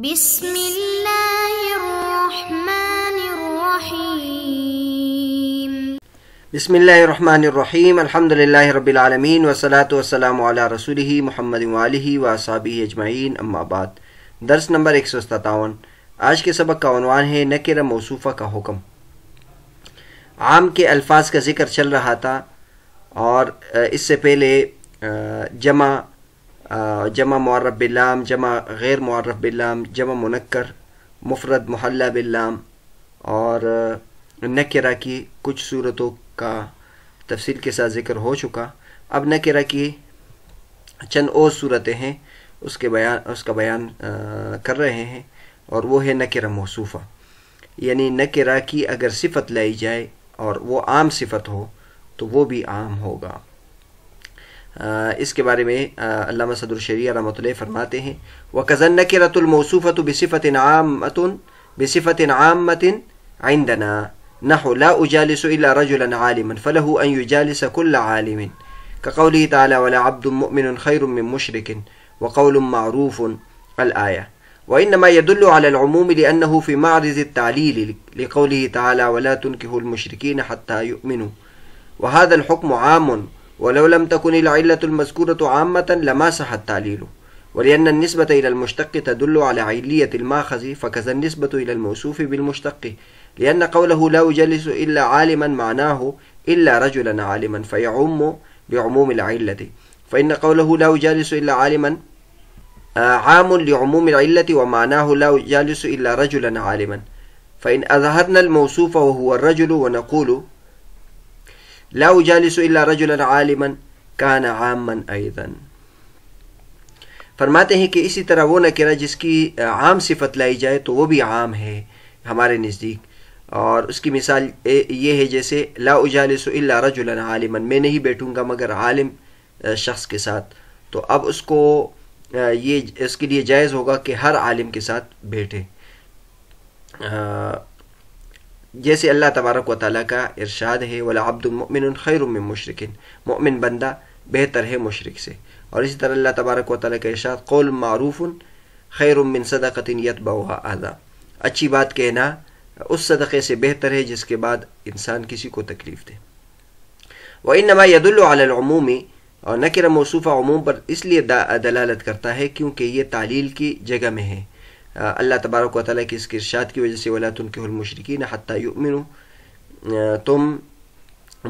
بسم اللہ الرحمن الرحیم الحمد اللہ رب العالمین وصلاۃ علی رسولہ محمد امالیہ وآصابہ اجمعین اما بعد درس نمبر ایک سو ستاون آج کے سبق کا عنوان ہے نکر موصوفہ کا حکم عام کے الفاظ کا ذکر چل رہا تھا اور اس سے پہلے جمع جمع معرب باللام جمع غیر معرب باللام جمع منکر مفرد محلہ باللام اور نکرہ کی کچھ صورتوں کا تفصیل کے ساتھ ذکر ہو چکا اب نکرہ کی چند اور صورتیں ہیں اس کے بیان اس کا بیان کر رہے ہیں اور وہ ہے نکرہ محصوفہ یعنی نکرہ کی اگر صفت لائی جائے اور وہ عام صفت ہو تو وہ بھی عام ہوگا آه، اس کے بارے میں آه، علامہ صدر الشریع رحمت اللہ فرماتے ہیں وَقَذَنَّ نَكِرَةُ الْمُوصُوفَةُ بِصِفَةٍ عَامَةٍ بِصِفَةٍ عَامَةٍ عِندَنَا نَحُ لَا أُجَالِسُ إِلَّا رَجُلًا عَالِمًا فَلَهُ أَن يُجَالِسَ كُلَّ عَالِمٍ كَقَوْلِهِ تَعَالَى وَلَا عَبْدٌ مُؤْمِنٌ خَيْرٌ مِّن مُشْرِكٍ وَقَوْلٌ مَعْرُوفٌ الآية وإنما يدل على العموم لأنه في معرض التعليل لقوله تعالى وَلَا تُنْكِهُ الْمُشْرِكِينَ حَتَّى يُؤْمِنُوا وهذا الحكم عام ولو لم تكن العلة المذكورة عامة لما صح التعليل ولأن النسبة إلى المشتق تدل على علية الماخذ فكذا النسبة إلى الموصوف بالمشتق لأن قوله لا أجلس إلا عالما معناه إلا رجلا عالما فيعم بعموم العلة فإن قوله لا أجالس إلا عالما آه، عام لعموم العلة ومعناه لا أجالس إلا رجلا عالما فإن أظهرنا الموصوف وهو الرجل ونقول فرماتے ہیں کہ اسی طرح وہ نہ جس کی عام صفت لائی جائے تو وہ بھی عام ہے ہمارے نزدیک اور اس کی مثال یہ ہے جیسے لا اجالس اللہ رج عالما میں نہیں بیٹھوں گا مگر عالم شخص کے ساتھ تو اب اس کو یہ اس کے لیے جائز ہوگا کہ ہر عالم کے ساتھ بیٹھے جیسے اللہ تبارک و تعالیٰ کا ارشاد ہے عبد المن خیر من مشرقن مؤمن بندہ بہتر ہے مشرق سے اور اسی طرح اللہ تبارک و تعالیٰ کا ارشاد قول معروف خیر من صدقتن یت بہا اعضا اچھی بات کہنا اس صدقے سے بہتر ہے جس کے بعد انسان کسی کو تکلیف دے وہ انما ید العمومی اور نکر موصوفہ عموم پر اس لیے دلالت کرتا ہے کیونکہ یہ تعلیل کی جگہ میں ہے اللہ تبارک و تعالیٰ کی اس ارشاد کی وجہ سے والا تم کے ہر مشرقین تم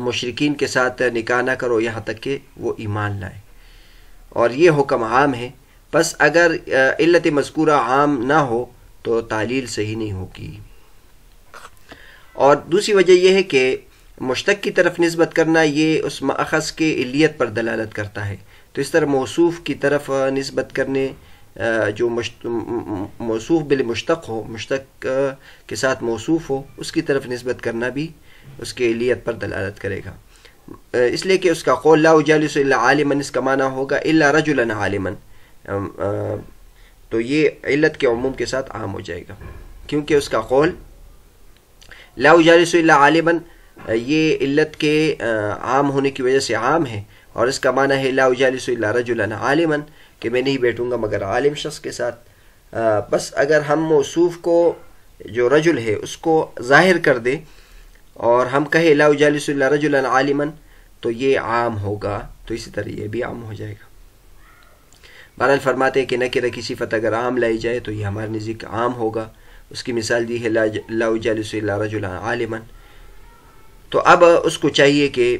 مشرقین کے ساتھ نکاح نہ کرو یہاں تک کہ وہ ایمان لائے اور یہ حکم عام ہے بس اگر علت مذکورہ عام نہ ہو تو تعلیل صحیح نہیں ہوگی اور دوسری وجہ یہ ہے کہ مشتق کی طرف نسبت کرنا یہ اس ماخذ کے علیت پر دلالت کرتا ہے تو اس طرح موصوف کی طرف نسبت کرنے جو موصوف بالمشتق ہو مشتق کے ساتھ موصوف ہو اس کی طرف نسبت کرنا بھی اس کے علیت پر دلالت کرے گا اس لیے کہ اس کا قول لا جالس اللہ عالمن اس کا معنی ہوگا اللہ رج عالمن تو یہ علت کے عموم کے ساتھ عام ہو جائے گا کیونکہ اس کا قول لا اللہ عالمن یہ علت کے عام ہونے کی وجہ سے عام ہے اور اس کا معنی ہے لا جالس اللہ عالمن کہ میں نہیں بیٹھوں گا مگر عالم شخص کے ساتھ بس اگر ہم موصوف کو جو رجل ہے اس کو ظاہر کر دیں اور ہم کہیں لا جالس اللہ الََََََََََ عالمََََََََََََََََََََ تو یہ عام ہوگا تو اسی طرح یہ بھی عام ہو جائے گا بہر الفرماتے کہ نہ کہ کسی فتح اگر عام لائی جائے تو یہ ہمارے نزدیک عام ہوگا اس کی مثال دی ہے لا جالس اللہ رج الع تو اب اس کو چاہیے کہ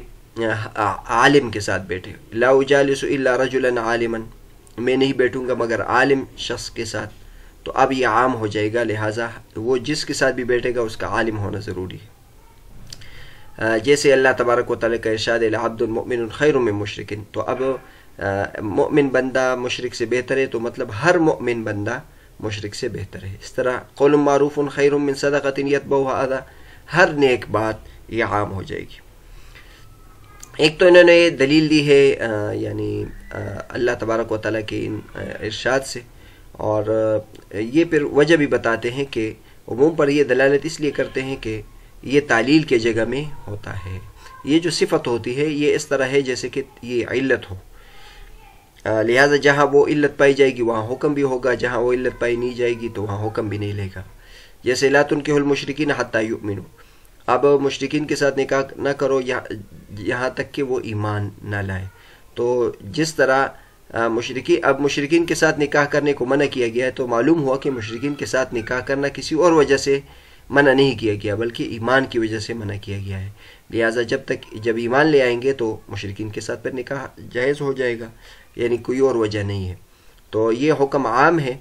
عالم کے ساتھ بیٹھے لا جالس اللہ رج الع میں نہیں بیٹھوں گا مگر عالم شخص کے ساتھ تو اب یہ عام ہو جائے گا لہٰذا وہ جس کے ساتھ بھی بیٹھے گا اس کا عالم ہونا ضروری ہے جیسے اللہ تبارک و تعالیٰ کا ارشاد اللہ المؤمن الخیر میں مشرقین تو اب مؤمن بندہ مشرق سے بہتر ہے تو مطلب ہر مؤمن بندہ مشرق سے بہتر ہے اس طرح قلم معروف خیر من صدقت بہ ادا ہر نیک بات یہ عام ہو جائے گی ایک تو انہوں نے دلیل دی ہے یعنی اللہ تبارک و تعالیٰ کے ان ارشاد سے اور یہ پھر وجہ بھی بتاتے ہیں کہ عموم پر یہ دلالت اس لیے کرتے ہیں کہ یہ تعلیل کے جگہ میں ہوتا ہے یہ جو صفت ہوتی ہے یہ اس طرح ہے جیسے کہ یہ علت ہو لہٰذا جہاں وہ علت پائی جائے گی وہاں حکم بھی ہوگا جہاں وہ علت پائی نہیں جائے گی تو وہاں حکم بھی نہیں لے گا جیسے لاتن کے المشرقین حتیٰ یؤمنو اب مشرقین کے ساتھ نکاح نہ کرو یہاں تک کہ وہ ایمان نہ لائے تو جس طرح مشرقی اب مشرقین کے ساتھ نکاح کرنے کو منع کیا گیا ہے تو معلوم ہوا کہ مشرقین کے ساتھ نکاح کرنا کسی اور وجہ سے منع نہیں کیا گیا بلکہ ایمان کی وجہ سے منع کیا گیا ہے لہٰذا جب تک جب ایمان لے آئیں گے تو مشرقین کے ساتھ پر نکاح جائز ہو جائے گا یعنی کوئی اور وجہ نہیں ہے تو یہ حکم عام ہے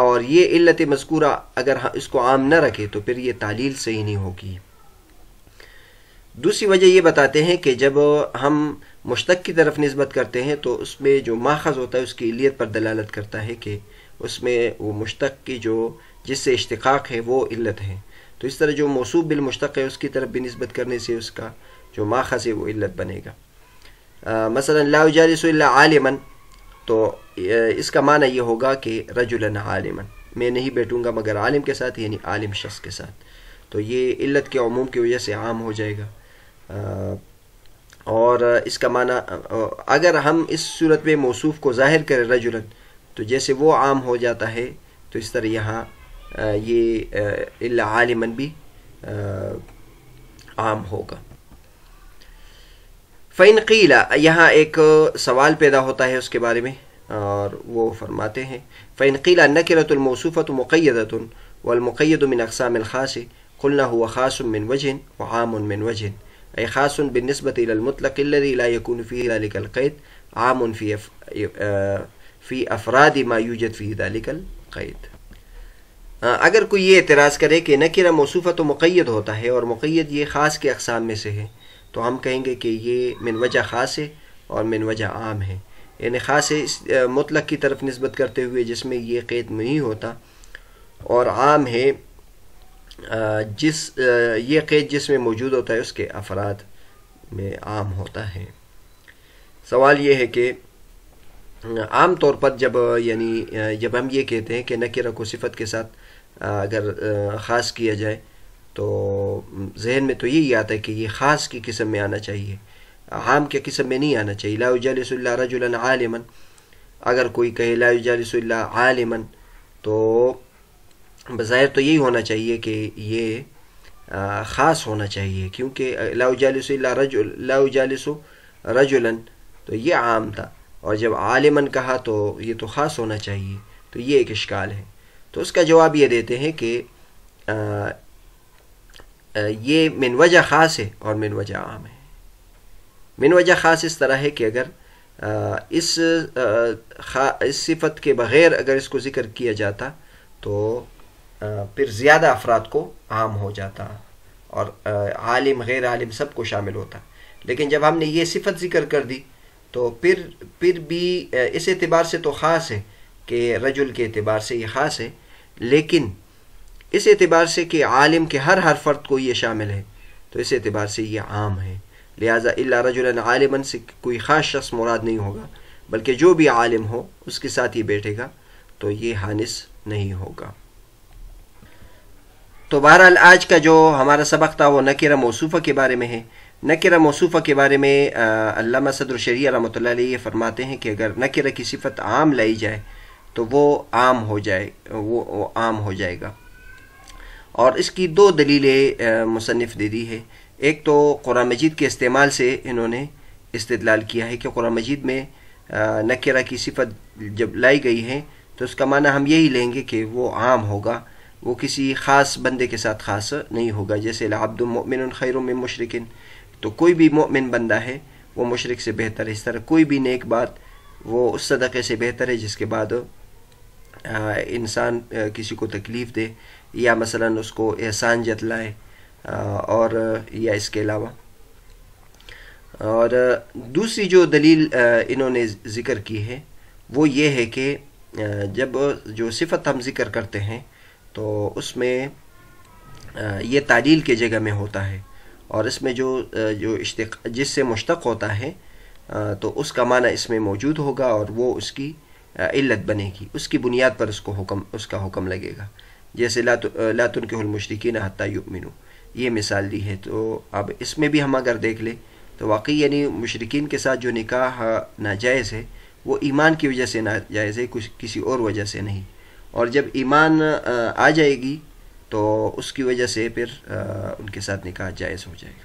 اور یہ علت مذکورہ اگر ہاں اس کو عام نہ رکھے تو پھر یہ تعلیل صحیح نہیں ہوگی دوسری وجہ یہ بتاتے ہیں کہ جب ہم مشتق کی طرف نسبت کرتے ہیں تو اس میں جو ماخذ ہوتا ہے اس کی علیت پر دلالت کرتا ہے کہ اس میں وہ مشتق کی جو جس سے اشتقاق ہے وہ علت ہے تو اس طرح جو موصوب بالمشتق ہے اس کی طرف بھی نسبت کرنے سے اس کا جو ماخذ ہے وہ علت بنے گا مثلا لا جالس اللہ عالمن تو اس کا معنی یہ ہوگا کہ رج عالمن میں نہیں بیٹھوں گا مگر عالم کے ساتھ یعنی عالم شخص کے ساتھ تو یہ علت کے عموم کی وجہ سے عام ہو جائے گا اور اس کا معنی اگر ہم اس صورت میں موصوف کو ظاہر کریں رجلن تو جیسے وہ عام ہو جاتا ہے تو اس طرح یہاں یہ اللہ عالمن بھی عام ہوگا فین قیلہ یہاں ایک سوال پیدا ہوتا ہے اس کے بارے میں اور وہ فرماتے ہیں فین قلعہ نقرۃ الموصوفۃ مقیدۃ والمقید من اقسام الخاص قلنا هو خاص من وجن وعام من عمین وجن أي خاص بالنسبة إلى المطلق الذي لا يكون فيه ذلك القيد عام في في أفراد ما يوجد فيه ذلك القيد اگر کوئی یہ اعتراض کرے کہ نکرہ موصوفہ تو مقید ہوتا ہے اور مقید یہ خاص کے اقسام میں سے ہے تو ہم کہیں گے کہ یہ من وجہ خاص ہے اور من وجہ عام ہے یعنی خاص ہے مطلق کی طرف نسبت کرتے ہوئے جس میں یہ قید نہیں ہوتا اور عام ہے جس یہ قید جس میں موجود ہوتا ہے اس کے افراد میں عام ہوتا ہے سوال یہ ہے کہ عام طور پر جب یعنی جب ہم یہ کہتے ہیں کہ نکیرہ کو صفت کے ساتھ اگر خاص کیا جائے تو ذہن میں تو یہی آتا ہے کہ یہ خاص کی قسم میں آنا چاہیے عام کے قسم میں نہیں آنا چاہیے لا جالس اللہ رج اللہ اگر کوئی کہے لا جالس اللہ عالمن تو بظاہر تو یہی ہونا چاہیے کہ یہ خاص ہونا چاہیے کیونکہ لا جالس اللہ رج لا جالس رج تو یہ عام تھا اور جب عالمن کہا تو یہ تو خاص ہونا چاہیے تو یہ ایک اشکال ہے تو اس کا جواب یہ دیتے ہیں کہ یہ من وجہ خاص ہے اور من وجہ عام ہے من وجہ خاص اس طرح ہے کہ اگر اس صفت کے بغیر اگر اس کو ذکر کیا جاتا تو پھر زیادہ افراد کو عام ہو جاتا اور عالم غیر عالم سب کو شامل ہوتا لیکن جب ہم نے یہ صفت ذکر کر دی تو پھر پھر بھی اس اعتبار سے تو خاص ہے کہ رجل کے اعتبار سے یہ خاص ہے لیکن اس اعتبار سے کہ عالم کے ہر ہر فرد کو یہ شامل ہے تو اس اعتبار سے یہ عام ہے لہٰذا اللہ رج الََََََََََََََََ سے کوئی خاص شخص مراد نہیں ہوگا بلکہ جو بھی عالم ہو اس کے ساتھ ہی بیٹھے گا تو یہ ہانص نہیں ہوگا تو بہرحال آج کا جو ہمارا سبق تھا وہ نکرہ موصوفہ کے بارے میں ہے نکرہ موصوفہ کے بارے میں علامہ صدر شریعہ رحمۃ اللہ علیہ یہ فرماتے ہیں کہ اگر نکرہ کی صفت عام لائی جائے تو وہ عام ہو جائے وہ عام ہو جائے گا اور اس کی دو دلیلیں مصنف دے دی ہے ایک تو قرآن مجید کے استعمال سے انہوں نے استدلال کیا ہے کہ قرآن مجید میں نکرہ کی صفت جب لائی گئی ہے تو اس کا معنی ہم یہی لیں گے کہ وہ عام ہوگا وہ کسی خاص بندے کے ساتھ خاص نہیں ہوگا جیسے لعبد المؤمن خیر میں مشرقن تو کوئی بھی مومن بندہ ہے وہ مشرق سے بہتر ہے اس طرح کوئی بھی نیک بات وہ اس صدقے سے بہتر ہے جس کے بعد انسان کسی کو تکلیف دے یا مثلا اس کو احسان جتلائے اور یا اس کے علاوہ اور دوسری جو دلیل انہوں نے ذکر کی ہے وہ یہ ہے کہ جب جو صفت ہم ذکر کرتے ہیں تو اس میں یہ تعلیل کے جگہ میں ہوتا ہے اور اس میں جو جو اشتق جس سے مشتق ہوتا ہے تو اس کا معنی اس میں موجود ہوگا اور وہ اس کی علت بنے گی اس کی بنیاد پر اس کو حکم اس کا حکم لگے گا جیسے لات لاتن کے المشرقین حتیٰ یؤمنو یہ مثال دی ہے تو اب اس میں بھی ہم اگر دیکھ لیں تو واقعی یعنی مشرقین کے ساتھ جو نکاح ناجائز ہے وہ ایمان کی وجہ سے ناجائز ہے کسی اور وجہ سے نہیں اور جب ایمان آ جائے گی تو اس کی وجہ سے پھر ان کے ساتھ نکاح جائز ہو جائے گا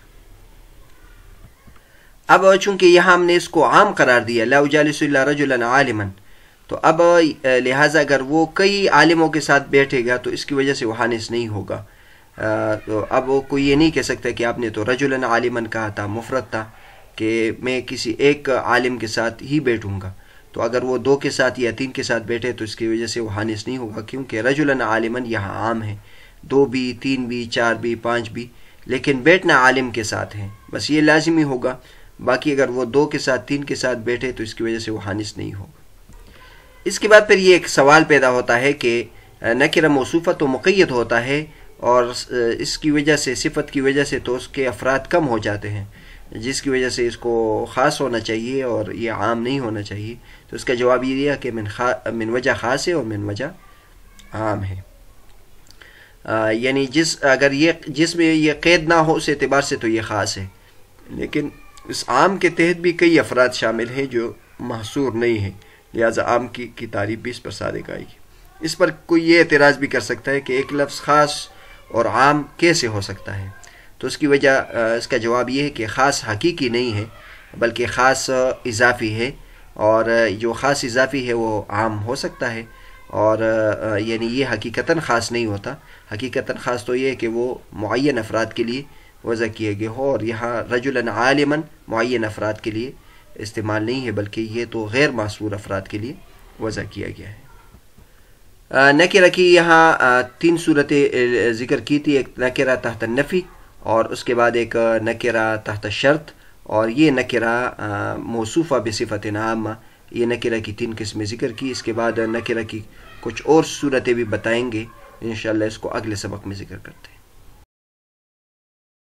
اب چونکہ یہاں ہم نے اس کو عام قرار دیا لا جالس اللہ رج عالما تو اب لہٰذا اگر وہ کئی عالموں کے ساتھ بیٹھے گا تو اس کی وجہ سے وہ حانث نہیں ہوگا تو اب وہ کوئی یہ نہیں کہہ سکتا کہ آپ نے تو رج اللہ عالمن تھا مفرت تھا کہ میں کسی ایک عالم کے ساتھ ہی بیٹھوں گا تو اگر وہ دو کے ساتھ یا تین کے ساتھ بیٹھے تو اس کی وجہ سے وہ حانس نہیں ہوگا کیونکہ رجلا النع عالماً یہاں عام ہے دو بھی تین بھی چار بھی پانچ بھی لیکن بیٹھنا عالم کے ساتھ ہیں بس یہ لازمی ہوگا باقی اگر وہ دو کے ساتھ تین کے ساتھ بیٹھے تو اس کی وجہ سے وہ حانس نہیں ہوگا اس کے بعد پھر یہ ایک سوال پیدا ہوتا ہے کہ نکرہ موصوفہ تو مقید ہوتا ہے اور اس کی وجہ سے صفت کی وجہ سے تو اس کے افراد کم ہو جاتے ہیں جس کی وجہ سے اس کو خاص ہونا چاہیے اور یہ عام نہیں ہونا چاہیے تو اس کا جواب یہ دیا کہ من خا من وجہ خاص ہے اور من وجہ عام ہے آ, یعنی جس اگر یہ جس میں یہ قید نہ ہو اس اعتبار سے تو یہ خاص ہے لیکن اس عام کے تحت بھی کئی افراد شامل ہیں جو محصور نہیں ہیں لہٰذا عام کی کی تعریف بھی اس پر صادق آئے گی اس پر کوئی یہ اعتراض بھی کر سکتا ہے کہ ایک لفظ خاص اور عام کیسے ہو سکتا ہے تو اس کی وجہ اس کا جواب یہ ہے کہ خاص حقیقی نہیں ہے بلکہ خاص اضافی ہے اور جو خاص اضافی ہے وہ عام ہو سکتا ہے اور یعنی یہ حقیقتاً خاص نہیں ہوتا حقیقتاً خاص تو یہ ہے کہ وہ معین افراد کے لیے وضع کیے گئے ہو اور یہاں رجلا النعالماً معین افراد کے لیے استعمال نہیں ہے بلکہ یہ تو غیر معصور افراد کے لیے وضع کیا گیا ہے نکرہ کی یہاں تین صورتیں ذکر کی تھی ایک نکرہ تحت نفی اور اس کے بعد ایک نکرہ تحت شرط اور یہ نکرہ موصوفہ بصفت نام یہ نکرہ کی تین قسمیں ذکر کی اس کے بعد نکرہ کی کچھ اور صورتیں بھی بتائیں گے انشاءاللہ اس کو اگلے سبق میں ذکر کرتے ہیں